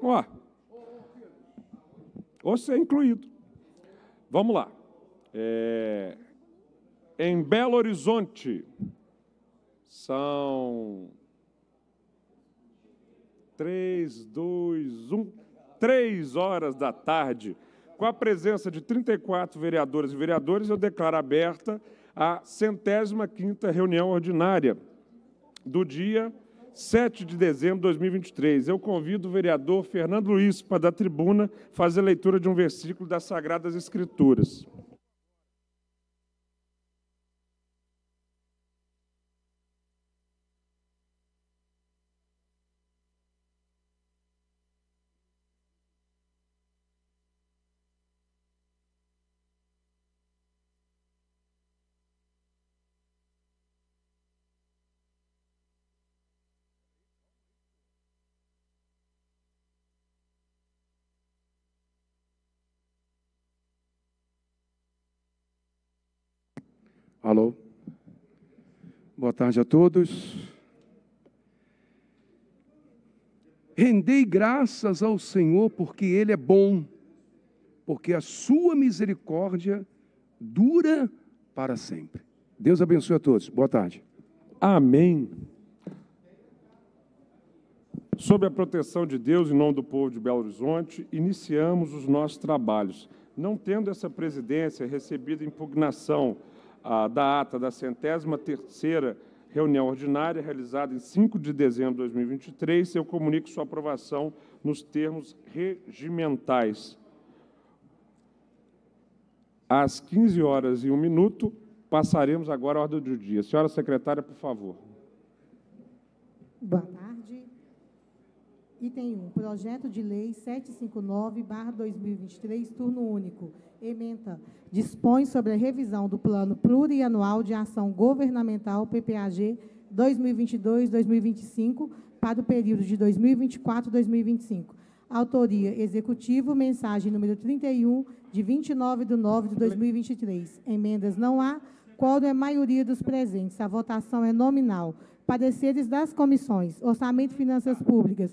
Ó. Você é incluído. Vamos lá. É, em Belo Horizonte, são 3, 2, 1, 3 horas da tarde. Com a presença de 34 vereadoras e vereadores, eu declaro aberta a centésima quinta reunião ordinária do dia 7 de dezembro de 2023. Eu convido o vereador Fernando Luiz para da tribuna fazer a leitura de um versículo das Sagradas Escrituras. Alô? Boa tarde a todos. Rendei graças ao Senhor, porque Ele é bom, porque a sua misericórdia dura para sempre. Deus abençoe a todos. Boa tarde. Amém. Sob a proteção de Deus, em nome do povo de Belo Horizonte, iniciamos os nossos trabalhos. Não tendo essa presidência é recebido impugnação ah, da ata da centésima terceira reunião ordinária, realizada em 5 de dezembro de 2023, eu comunico sua aprovação nos termos regimentais. Às 15 horas e um minuto, passaremos agora à ordem do dia. Senhora secretária, por favor. Boa tarde. Item 1. Projeto de Lei 759-2023, turno único. Ementa. Dispõe sobre a revisão do Plano Plurianual de Ação Governamental PPAG 2022-2025 para o período de 2024-2025. Autoria Executivo, mensagem número 31, de 29 de nove de 2023. Emendas não há. Quórum é maioria dos presentes. A votação é nominal. Pareceres das comissões. Orçamento e Finanças Públicas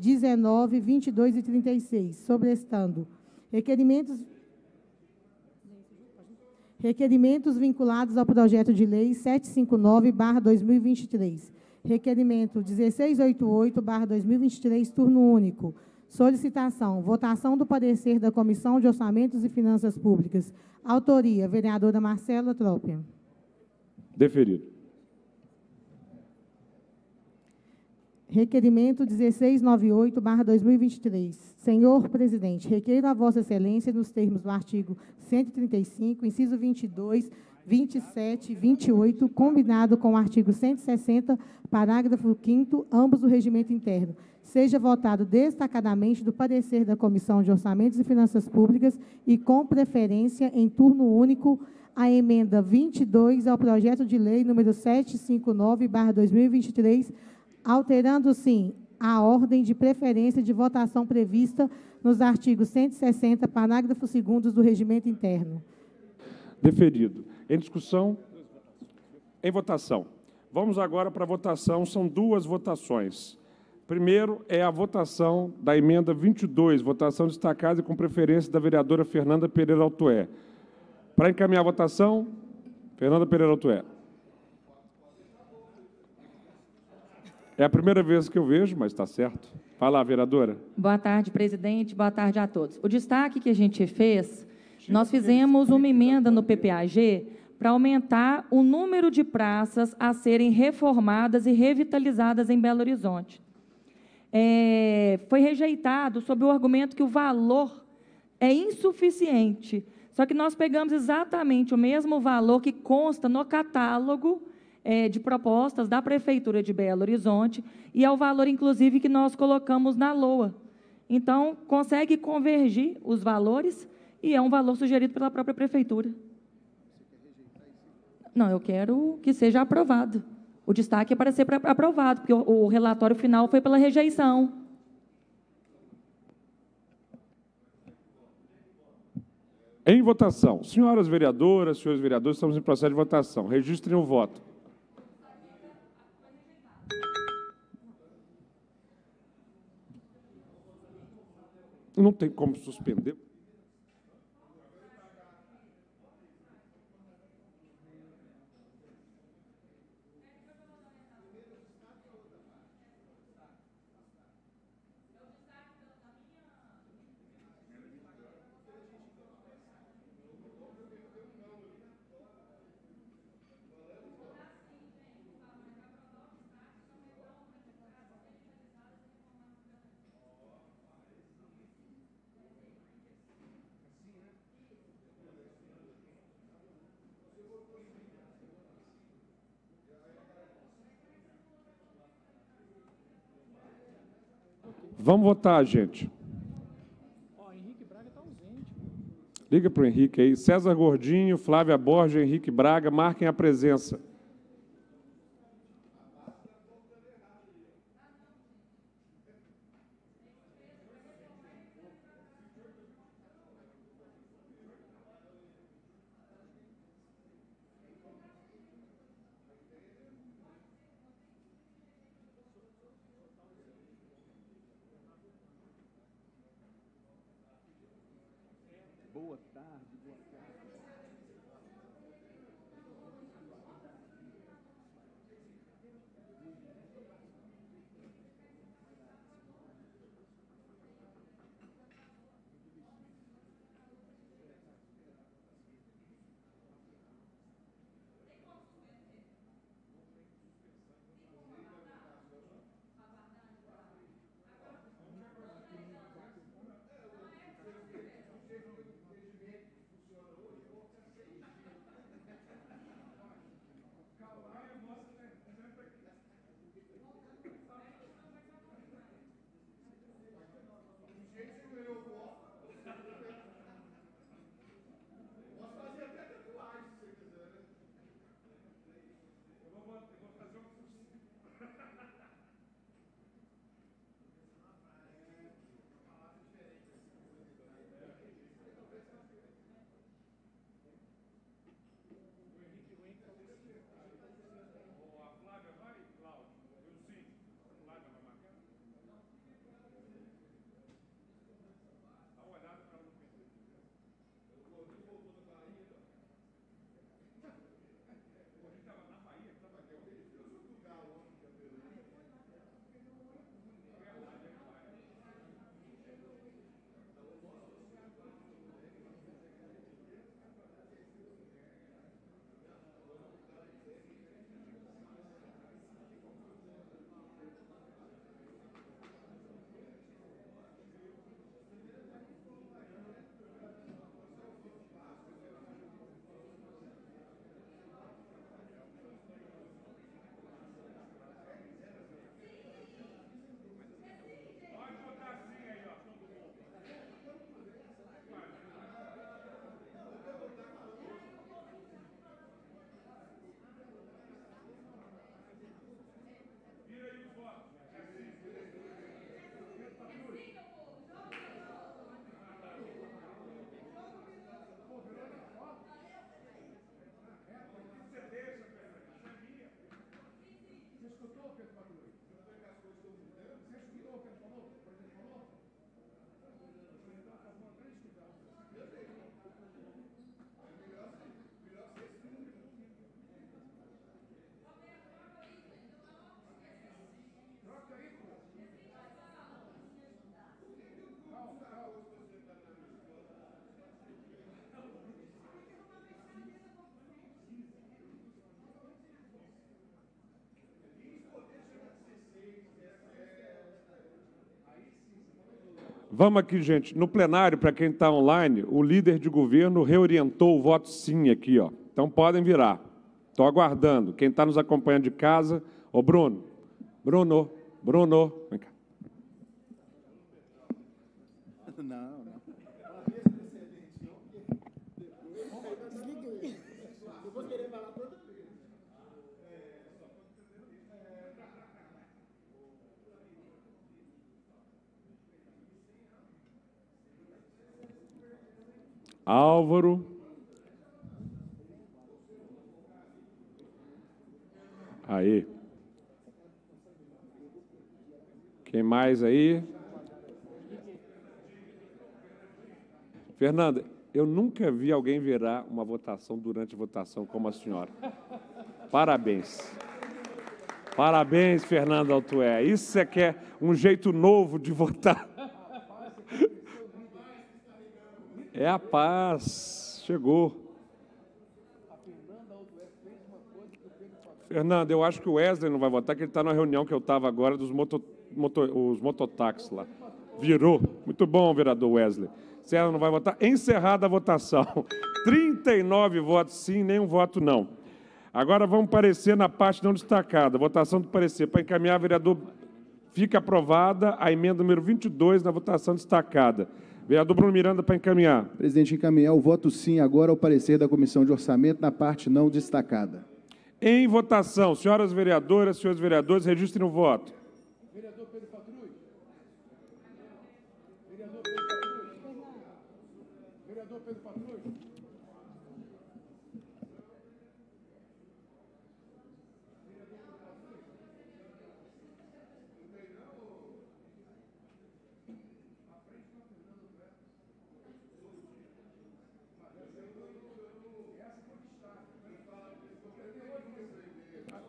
19, 22 e 36, sobrestando requerimentos, requerimentos vinculados ao projeto de lei 759-2023, requerimento 1688-2023, turno único, Solicitação. Votação do parecer da Comissão de Orçamentos e Finanças Públicas. Autoria, vereadora Marcela Trópia. Deferido. Requerimento 1698-2023. Senhor Presidente, requeiro a Vossa Excelência, nos termos do artigo 135, inciso 22, 27 e 28, combinado com o artigo 160, parágrafo 5 ambos do regimento interno, seja votado destacadamente do parecer da Comissão de Orçamentos e Finanças Públicas e com preferência em turno único a emenda 22 ao projeto de lei número 759/2023 alterando, sim, a ordem de preferência de votação prevista nos artigos 160, parágrafo 2 do Regimento Interno. Deferido. Em discussão? Em votação. Vamos agora para a votação. São duas votações. Primeiro é a votação da emenda 22, votação destacada e com preferência da vereadora Fernanda Pereira Altoé. Para encaminhar a votação, Fernanda Pereira Altoé. É a primeira vez que eu vejo, mas está certo. Fala, vereadora. Boa tarde, presidente. Boa tarde a todos. O destaque que a gente fez, nós fizemos uma emenda no PPAG para aumentar o número de praças a serem reformadas e revitalizadas em Belo Horizonte. É, foi rejeitado sob o argumento que o valor é insuficiente. Só que nós pegamos exatamente o mesmo valor que consta no catálogo é, de propostas da Prefeitura de Belo Horizonte e ao valor, inclusive, que nós colocamos na LOA. Então, consegue convergir os valores e é um valor sugerido pela própria Prefeitura. Não, eu quero que seja aprovado. O destaque é para ser aprovado, porque o relatório final foi pela rejeição. Em votação. Senhoras vereadoras, senhores vereadores, estamos em processo de votação. Registrem o voto. não tem como suspender. Vamos votar, gente. Ó, Henrique Braga está ausente. Liga para o Henrique aí. César Gordinho, Flávia Borges, Henrique Braga, marquem a presença. Vamos aqui, gente. No plenário, para quem está online, o líder de governo reorientou o voto sim aqui, ó. Então podem virar. Estou aguardando. Quem está nos acompanhando de casa, o Bruno. Bruno, Bruno, vem cá. Álvaro. Aí. Quem mais aí? Fernanda, eu nunca vi alguém virar uma votação durante a votação como a senhora. Parabéns. Parabéns, Fernanda Altué. Isso é que é um jeito novo de votar. É a paz. Chegou. Fernando, eu acho que o Wesley não vai votar, que ele está na reunião que eu estava agora dos moto, moto, os mototáxis lá. Virou. Muito bom, vereador Wesley. Se ela não vai votar, encerrada a votação. 39 votos sim, nenhum voto não. Agora vamos parecer na parte não destacada. Votação do parecer. Para encaminhar, vereador, fica aprovada a emenda número 22 na votação destacada. Vereador Bruno Miranda, para encaminhar. Presidente, encaminhar o voto sim agora ao parecer da Comissão de Orçamento na parte não destacada. Em votação, senhoras vereadoras, senhores vereadores, registrem o voto. Vereador Pedro Vereador Pedro Vereador Pedro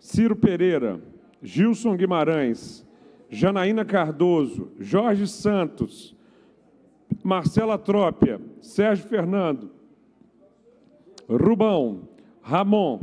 Ciro Pereira, Gilson Guimarães, Janaína Cardoso, Jorge Santos, Marcela Trópia, Sérgio Fernando, Rubão, Ramon,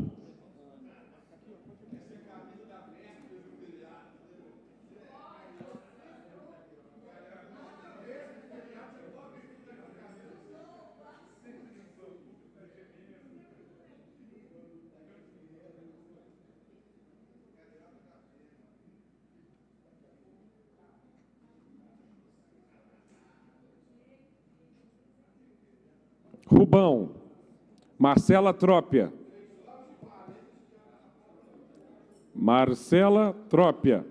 Rubão. Marcela Trópia. Marcela Trópia.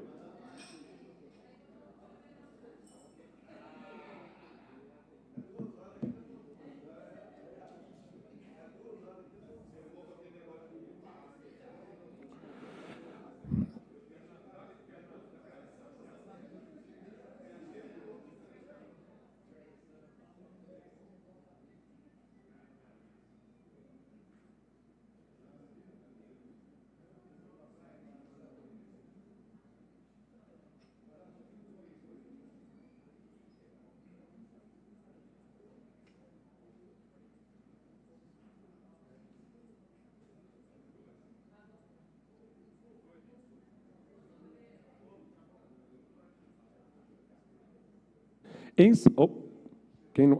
Oh,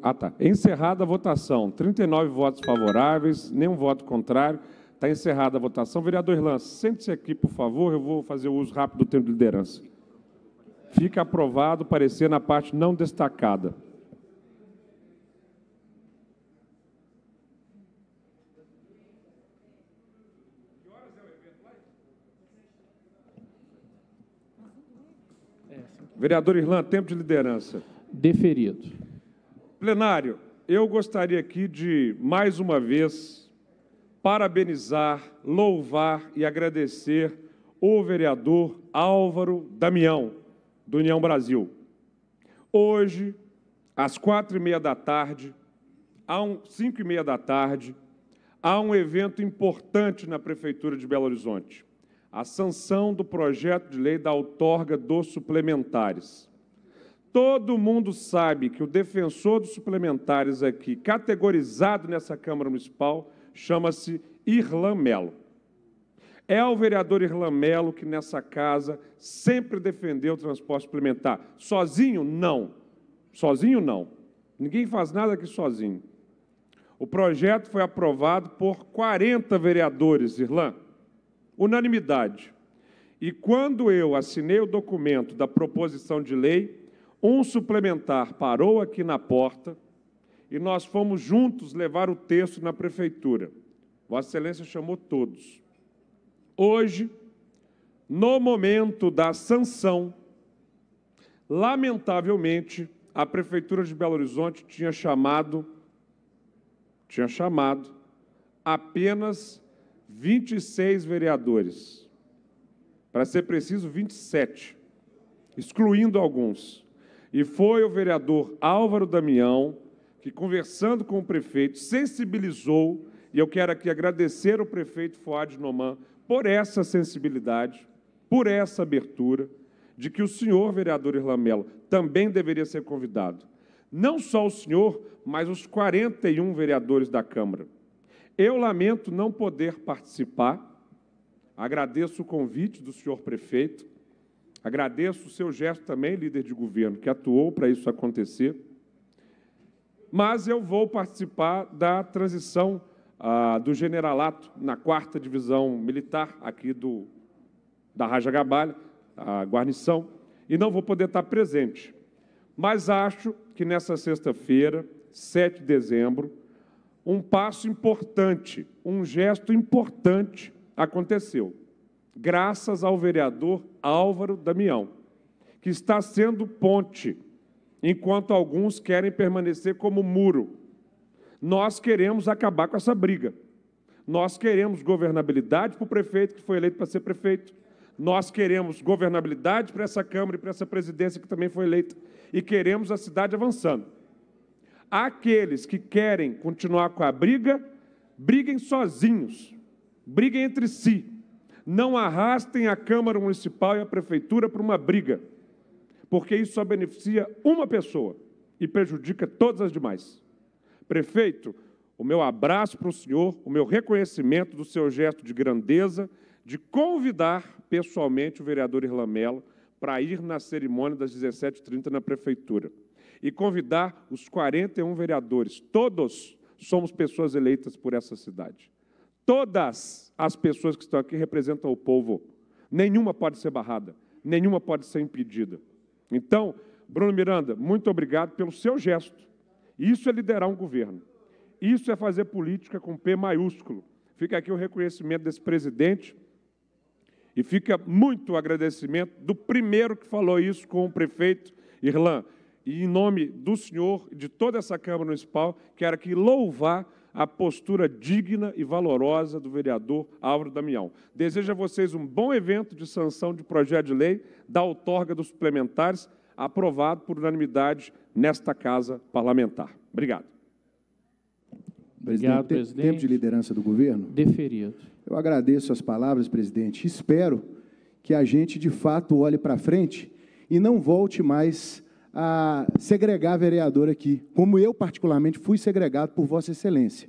ah, tá. Encerrada a votação. 39 votos favoráveis, nenhum voto contrário. Está encerrada a votação. Vereador Irlan, sente-se aqui, por favor. Eu vou fazer o uso rápido do tempo de liderança. Fica aprovado o parecer na parte não destacada. Vereador Irlan, tempo de liderança deferido. Plenário, eu gostaria aqui de, mais uma vez, parabenizar, louvar e agradecer o vereador Álvaro Damião, do União Brasil. Hoje, às quatro e meia da tarde, às cinco e meia da tarde, há um evento importante na Prefeitura de Belo Horizonte, a sanção do projeto de lei da outorga dos suplementares. Todo mundo sabe que o defensor dos suplementares aqui, categorizado nessa Câmara Municipal, chama-se Irlan Melo. É o vereador Irlan Melo que nessa casa sempre defendeu o transporte suplementar. Sozinho, não. Sozinho, não. Ninguém faz nada aqui sozinho. O projeto foi aprovado por 40 vereadores, Irlan. Unanimidade. E quando eu assinei o documento da proposição de lei, um suplementar parou aqui na porta e nós fomos juntos levar o texto na prefeitura. Vossa Excelência chamou todos. Hoje, no momento da sanção, lamentavelmente, a prefeitura de Belo Horizonte tinha chamado tinha chamado apenas 26 vereadores. Para ser preciso, 27, excluindo alguns. E foi o vereador Álvaro Damião que, conversando com o prefeito, sensibilizou, e eu quero aqui agradecer ao prefeito Fuad Noman por essa sensibilidade, por essa abertura, de que o senhor, vereador Irlamelo, também deveria ser convidado. Não só o senhor, mas os 41 vereadores da Câmara. Eu lamento não poder participar, agradeço o convite do senhor prefeito, Agradeço o seu gesto também, líder de governo, que atuou para isso acontecer. Mas eu vou participar da transição ah, do generalato na quarta divisão militar aqui do, da Raja Gabalha, a guarnição, e não vou poder estar presente. Mas acho que nessa sexta-feira, 7 de dezembro, um passo importante, um gesto importante aconteceu graças ao vereador Álvaro Damião, que está sendo ponte, enquanto alguns querem permanecer como muro. Nós queremos acabar com essa briga. Nós queremos governabilidade para o prefeito que foi eleito para ser prefeito. Nós queremos governabilidade para essa Câmara e para essa presidência que também foi eleita. E queremos a cidade avançando. Aqueles que querem continuar com a briga, briguem sozinhos, briguem entre si não arrastem a Câmara Municipal e a Prefeitura para uma briga, porque isso só beneficia uma pessoa e prejudica todas as demais. Prefeito, o meu abraço para o senhor, o meu reconhecimento do seu gesto de grandeza de convidar pessoalmente o vereador Irlamelo para ir na cerimônia das 17h30 na Prefeitura e convidar os 41 vereadores, todos somos pessoas eleitas por essa cidade. Todas as pessoas que estão aqui representam o povo. Nenhuma pode ser barrada, nenhuma pode ser impedida. Então, Bruno Miranda, muito obrigado pelo seu gesto. Isso é liderar um governo. Isso é fazer política com P maiúsculo. Fica aqui o reconhecimento desse presidente e fica muito agradecimento do primeiro que falou isso com o prefeito Irlan. E em nome do senhor e de toda essa Câmara Municipal, quero aqui louvar a postura digna e valorosa do vereador Álvaro Damião. Desejo a vocês um bom evento de sanção de projeto de lei da outorga dos suplementares, aprovado por unanimidade nesta Casa Parlamentar. Obrigado. Obrigado, presidente. Tempo de liderança do governo? Deferido. Eu agradeço as palavras, presidente. Espero que a gente, de fato, olhe para frente e não volte mais a segregar vereador aqui, como eu, particularmente, fui segregado por Vossa Excelência,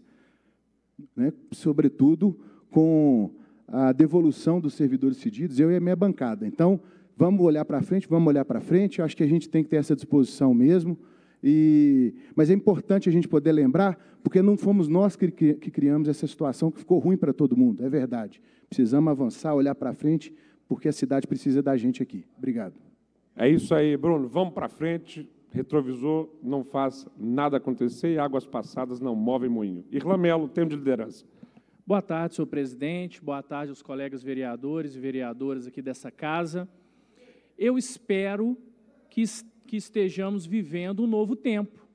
né? sobretudo com a devolução dos servidores cedidos, eu e a minha bancada. Então, vamos olhar para frente, vamos olhar para frente, acho que a gente tem que ter essa disposição mesmo. E, mas é importante a gente poder lembrar, porque não fomos nós que, que criamos essa situação que ficou ruim para todo mundo, é verdade. Precisamos avançar, olhar para frente, porque a cidade precisa da gente aqui. Obrigado. É isso aí, Bruno. Vamos para frente. Retrovisor não faz nada acontecer e águas passadas não movem moinho. Irlamelo, tempo tema de liderança. Boa tarde, senhor presidente. Boa tarde aos colegas vereadores e vereadoras aqui dessa casa. Eu espero que estejamos vivendo um novo tempo.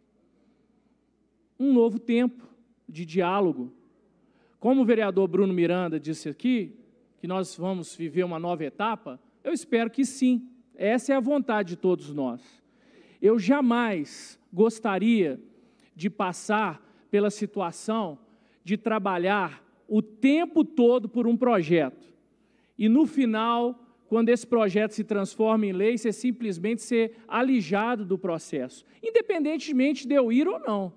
Um novo tempo de diálogo. Como o vereador Bruno Miranda disse aqui, que nós vamos viver uma nova etapa, eu espero que sim. Essa é a vontade de todos nós. Eu jamais gostaria de passar pela situação de trabalhar o tempo todo por um projeto e no final quando esse projeto se transforma em lei, você simplesmente ser alijado do processo, independentemente de eu ir ou não.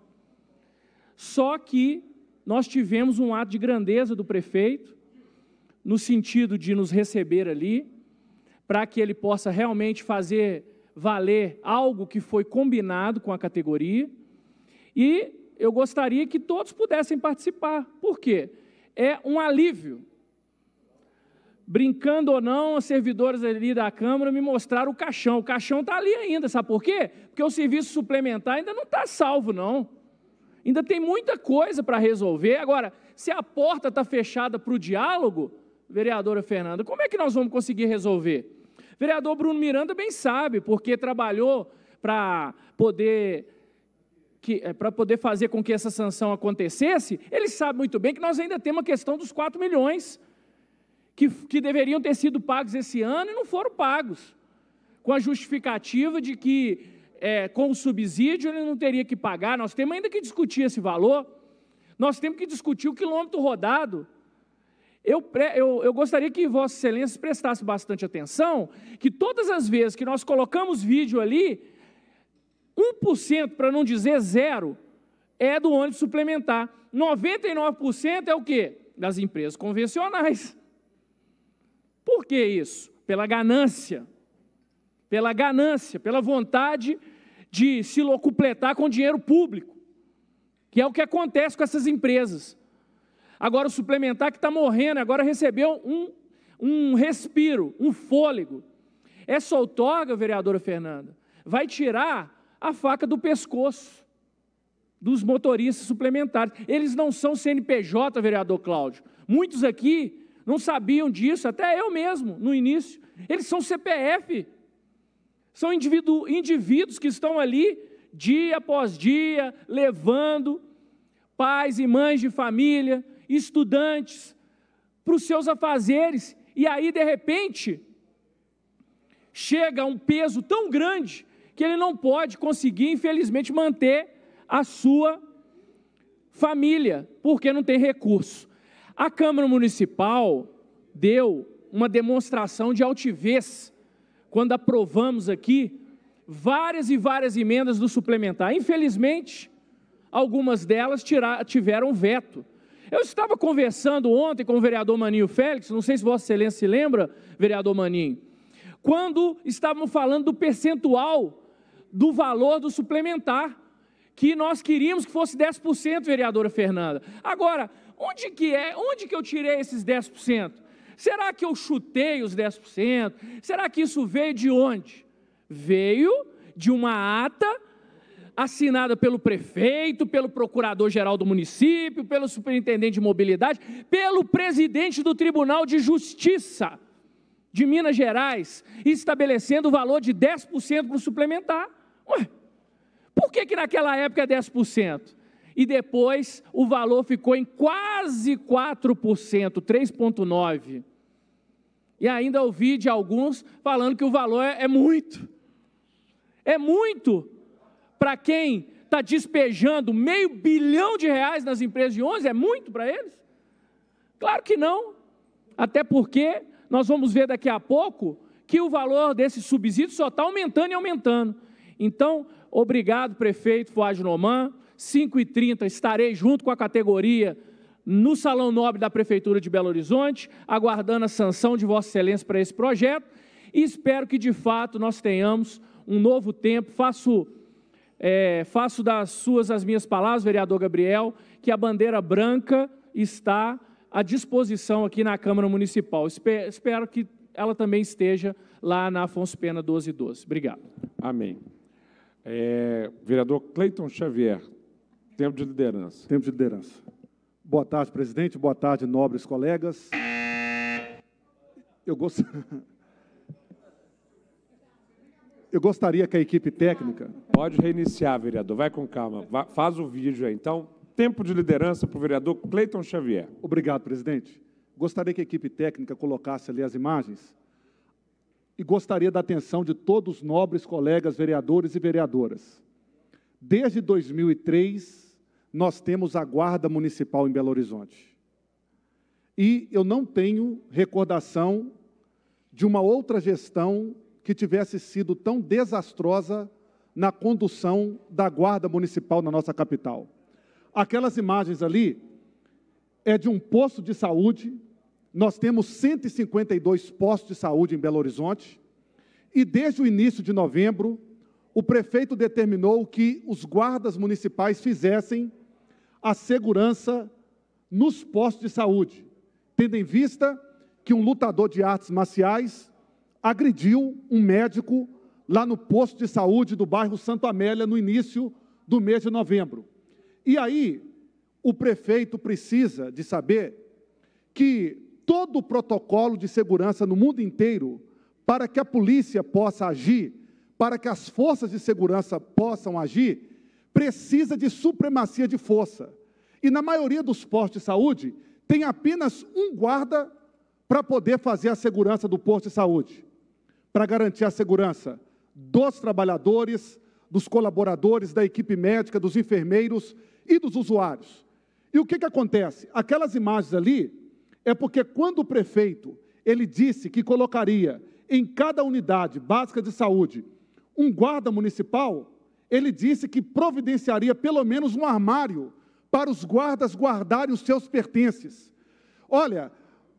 Só que nós tivemos um ato de grandeza do prefeito, no sentido de nos receber ali, para que ele possa realmente fazer valer algo que foi combinado com a categoria. E eu gostaria que todos pudessem participar. Por quê? É um alívio. Brincando ou não, os servidores ali da Câmara me mostraram o caixão. O caixão está ali ainda, sabe por quê? Porque o serviço suplementar ainda não está salvo, não. Ainda tem muita coisa para resolver. Agora, se a porta está fechada para o diálogo, vereadora Fernanda, como é que nós vamos conseguir resolver? Vereador Bruno Miranda bem sabe, porque trabalhou para poder eh, para poder fazer com que essa sanção acontecesse, ele sabe muito bem que nós ainda temos a questão dos 4 milhões que, que deveriam ter sido pagos esse ano e não foram pagos, com a justificativa de que é, com o subsídio ele não teria que pagar. Nós temos ainda que discutir esse valor, nós temos que discutir o quilômetro rodado, eu, eu, eu, gostaria que Vossa Excelência prestasse bastante atenção que todas as vezes que nós colocamos vídeo ali, 1%, para não dizer zero, é do ônibus suplementar. 99% é o quê? Das empresas convencionais. Por que isso? Pela ganância. Pela ganância, pela vontade de se locupletar com dinheiro público, que é o que acontece com essas empresas. Agora o suplementar que está morrendo, agora recebeu um, um respiro, um fôlego. Essa é outorga, vereadora Fernanda, vai tirar a faca do pescoço dos motoristas suplementares. Eles não são CNPJ, vereador Cláudio. Muitos aqui não sabiam disso, até eu mesmo, no início. Eles são CPF. São indivíduo, indivíduos que estão ali dia após dia, levando pais e mães de família, estudantes, para os seus afazeres, e aí de repente chega um peso tão grande que ele não pode conseguir, infelizmente, manter a sua família, porque não tem recurso. A Câmara Municipal deu uma demonstração de altivez quando aprovamos aqui várias e várias emendas do suplementar. Infelizmente, algumas delas tiveram veto. Eu estava conversando ontem com o vereador Maninho Félix, não sei se Vossa Excelência se lembra, vereador Maninho, quando estávamos falando do percentual do valor do suplementar, que nós queríamos que fosse 10%, vereadora Fernanda. Agora, onde que é, onde que eu tirei esses 10%? Será que eu chutei os 10%? Será que isso veio de onde? Veio de uma ata assinada pelo prefeito, pelo procurador-geral do município, pelo superintendente de mobilidade, pelo presidente do Tribunal de Justiça de Minas Gerais, estabelecendo o valor de 10% para o suplementar. Ué, por que, que naquela época é 10%? E depois o valor ficou em quase 4%, 3,9%. E ainda ouvi de alguns falando que o valor é, é muito. É muito para quem está despejando meio bilhão de reais nas empresas de 11 é muito para eles? Claro que não. Até porque nós vamos ver daqui a pouco que o valor desse subsídio só está aumentando e aumentando. Então, obrigado, prefeito Fuad Noman. 5h30 estarei junto com a categoria no Salão Nobre da Prefeitura de Belo Horizonte, aguardando a sanção de Vossa Excelência para esse projeto. E espero que, de fato, nós tenhamos um novo tempo. Faço é, faço das suas as minhas palavras, vereador Gabriel, que a bandeira branca está à disposição aqui na Câmara Municipal. Espero, espero que ela também esteja lá na Afonso Pena 1212. Obrigado. Amém. É, vereador Cleiton Xavier, tempo de liderança. Tempo de liderança. Boa tarde, presidente. Boa tarde, nobres colegas. Eu gostaria... Eu gostaria que a equipe técnica. Pode reiniciar, vereador. Vai com calma. Vai, faz o vídeo aí. Então, tempo de liderança para o vereador Cleiton Xavier. Obrigado, presidente. Gostaria que a equipe técnica colocasse ali as imagens e gostaria da atenção de todos os nobres colegas vereadores e vereadoras. Desde 2003, nós temos a Guarda Municipal em Belo Horizonte. E eu não tenho recordação de uma outra gestão que tivesse sido tão desastrosa na condução da Guarda Municipal na nossa capital. Aquelas imagens ali é de um posto de saúde. Nós temos 152 postos de saúde em Belo Horizonte. E desde o início de novembro, o prefeito determinou que os guardas municipais fizessem a segurança nos postos de saúde, tendo em vista que um lutador de artes marciais agrediu um médico lá no posto de saúde do bairro Santo Amélia no início do mês de novembro. E aí, o prefeito precisa de saber que todo o protocolo de segurança no mundo inteiro, para que a polícia possa agir, para que as forças de segurança possam agir, precisa de supremacia de força. E na maioria dos postos de saúde, tem apenas um guarda para poder fazer a segurança do posto de saúde para garantir a segurança dos trabalhadores, dos colaboradores, da equipe médica, dos enfermeiros e dos usuários. E o que, que acontece? Aquelas imagens ali é porque quando o prefeito ele disse que colocaria em cada unidade básica de saúde um guarda municipal, ele disse que providenciaria pelo menos um armário para os guardas guardarem os seus pertences. Olha,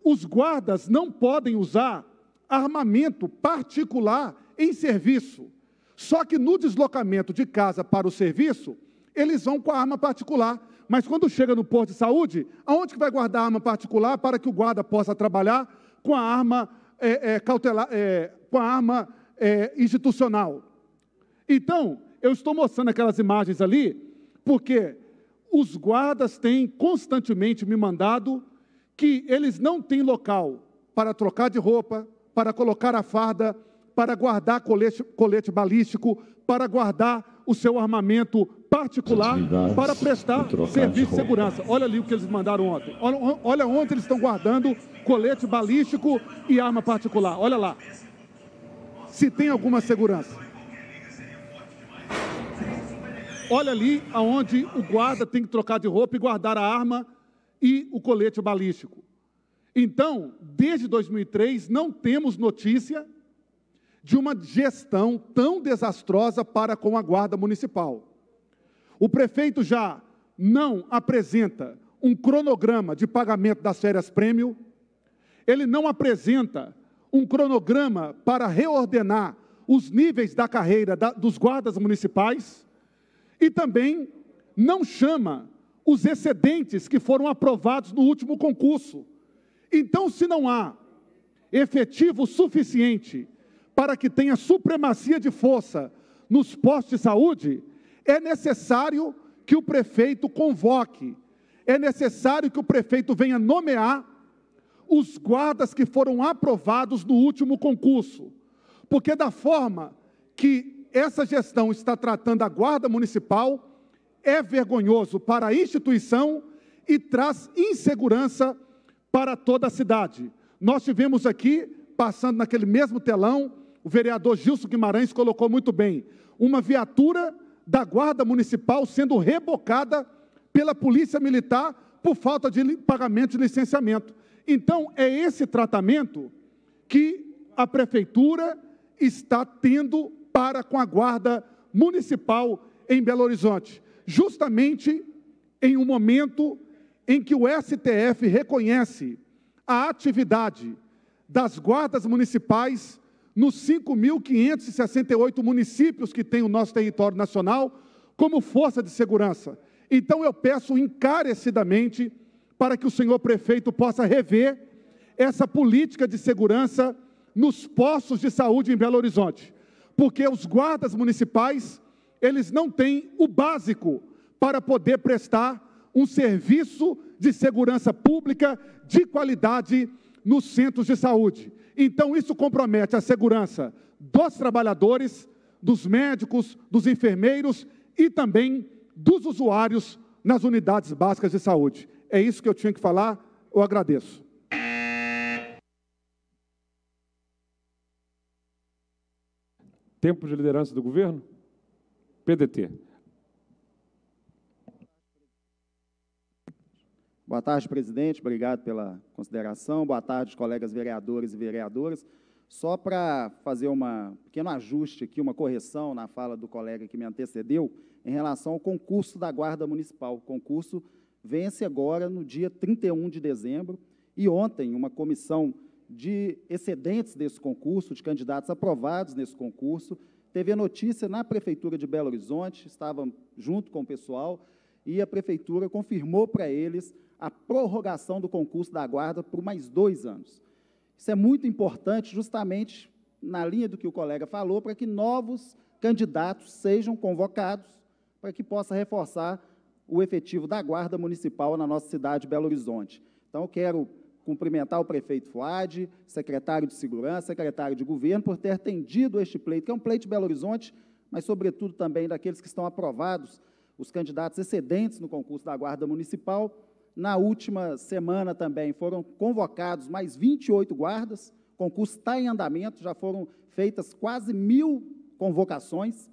os guardas não podem usar armamento particular em serviço. Só que no deslocamento de casa para o serviço, eles vão com a arma particular. Mas quando chega no posto de saúde, aonde que vai guardar a arma particular para que o guarda possa trabalhar com a arma é, é, cautelar, é, com a arma é, institucional? Então, eu estou mostrando aquelas imagens ali, porque os guardas têm constantemente me mandado que eles não têm local para trocar de roupa, para colocar a farda, para guardar colete, colete balístico, para guardar o seu armamento particular, para prestar serviço de, segurança. Olha ali o que eles mandaram ontem. Olha, olha onde eles estão guardando colete balístico e arma particular. Olha lá. Se tem alguma segurança. Olha ali aonde o guarda tem que trocar de roupa e guardar a arma e o colete balístico. Então, desde 2003, não temos notícia de uma gestão tão desastrosa para com a Guarda Municipal. O prefeito já não apresenta um cronograma de pagamento das férias prêmio, ele não apresenta um cronograma para reordenar os níveis da carreira da, dos guardas municipais e também não chama os excedentes que foram aprovados no último concurso. Então, se não há efetivo suficiente para que tenha supremacia de força nos postos de saúde, é necessário que o prefeito convoque, é necessário que o prefeito venha nomear os guardas que foram aprovados no último concurso. Porque, da forma que essa gestão está tratando a Guarda Municipal, é vergonhoso para a instituição e traz insegurança para toda a cidade. Nós tivemos aqui, passando naquele mesmo telão, o vereador Gilson Guimarães colocou muito bem, uma viatura da Guarda Municipal sendo rebocada pela Polícia Militar por falta de pagamento de licenciamento. Então, é esse tratamento que a Prefeitura está tendo para com a Guarda Municipal em Belo Horizonte, justamente em um momento em que o STF reconhece a atividade das guardas municipais nos 5.568 municípios que tem o nosso território nacional como força de segurança. Então eu peço encarecidamente para que o senhor prefeito possa rever essa política de segurança nos postos de saúde em Belo Horizonte, porque os guardas municipais, eles não têm o básico para poder prestar um serviço de segurança pública de qualidade nos centros de saúde. Então, isso compromete a segurança dos trabalhadores, dos médicos, dos enfermeiros e também dos usuários nas unidades básicas de saúde. É isso que eu tinha que falar, eu agradeço. Tempo de liderança do governo? PDT. Boa tarde, presidente. Obrigado pela consideração. Boa tarde, colegas vereadores e vereadoras. Só para fazer um pequeno ajuste aqui, uma correção na fala do colega que me antecedeu, em relação ao concurso da Guarda Municipal. O concurso vence agora no dia 31 de dezembro e ontem uma comissão de excedentes desse concurso, de candidatos aprovados nesse concurso, teve a notícia na Prefeitura de Belo Horizonte, estava junto com o pessoal, e a prefeitura confirmou para eles a prorrogação do concurso da guarda por mais dois anos. Isso é muito importante, justamente na linha do que o colega falou, para que novos candidatos sejam convocados, para que possa reforçar o efetivo da Guarda Municipal na nossa cidade de Belo Horizonte. Então, eu quero cumprimentar o prefeito Fuad, secretário de Segurança, secretário de Governo, por ter atendido este pleito, que é um pleito de Belo Horizonte, mas, sobretudo, também daqueles que estão aprovados os candidatos excedentes no concurso da Guarda Municipal. Na última semana também foram convocados mais 28 guardas, o concurso está em andamento, já foram feitas quase mil convocações.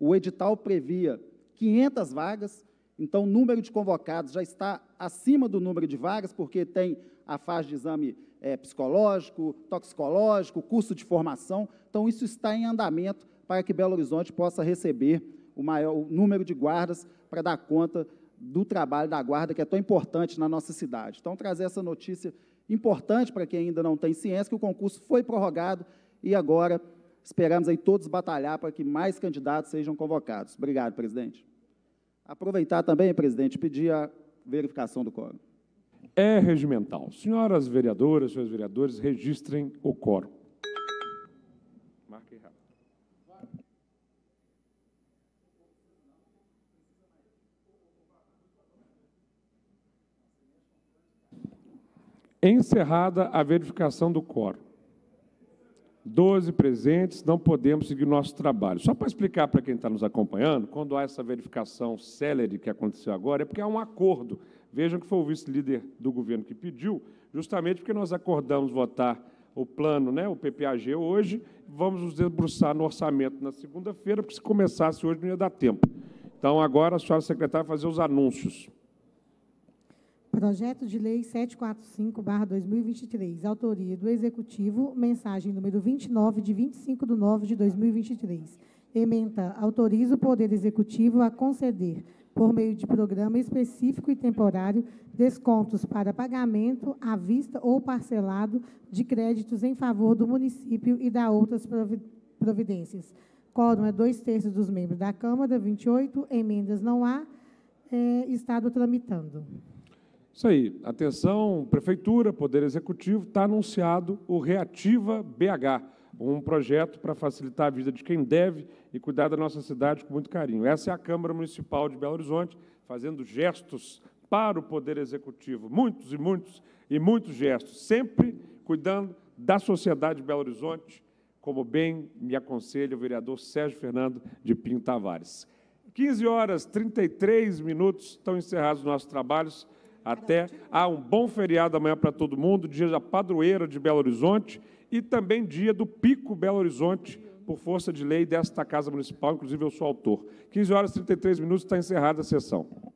O edital previa 500 vagas, então o número de convocados já está acima do número de vagas, porque tem a fase de exame é, psicológico, toxicológico, curso de formação. Então, isso está em andamento para que Belo Horizonte possa receber o maior o número de guardas para dar conta do trabalho da guarda, que é tão importante na nossa cidade. Então, trazer essa notícia importante para quem ainda não tem ciência, que o concurso foi prorrogado e agora esperamos aí todos batalhar para que mais candidatos sejam convocados. Obrigado, presidente. Aproveitar também, presidente, pedir a verificação do quórum. É regimental. Senhoras vereadoras, senhores vereadores, registrem o quórum. Encerrada a verificação do quórum. Doze presentes, não podemos seguir nosso trabalho. Só para explicar para quem está nos acompanhando, quando há essa verificação célere que aconteceu agora, é porque há um acordo. Vejam que foi o vice-líder do governo que pediu, justamente porque nós acordamos votar o plano, né, o PPAG hoje, vamos nos debruçar no orçamento na segunda-feira, porque se começasse hoje não ia dar tempo. Então, agora a senhora secretária vai fazer os anúncios. Projeto de Lei 745-2023, autoria do Executivo, mensagem número 29, de 25 de nove de 2023. Ementa, autoriza o Poder Executivo a conceder, por meio de programa específico e temporário, descontos para pagamento à vista ou parcelado de créditos em favor do município e da outras providências. Quórum é dois terços dos membros da Câmara, 28, emendas não há, é, Estado tramitando. Isso aí, atenção, Prefeitura, Poder Executivo, está anunciado o Reativa BH, um projeto para facilitar a vida de quem deve e cuidar da nossa cidade com muito carinho. Essa é a Câmara Municipal de Belo Horizonte, fazendo gestos para o Poder Executivo, muitos e muitos e muitos gestos, sempre cuidando da sociedade de Belo Horizonte, como bem me aconselha o vereador Sérgio Fernando de Pinho Tavares. 15 horas 33 minutos estão encerrados nossos trabalhos. Até há um bom feriado amanhã para todo mundo, dia da padroeira de Belo Horizonte e também dia do Pico Belo Horizonte, por força de lei desta Casa Municipal, inclusive eu sou autor. 15 horas e 33 minutos está encerrada a sessão.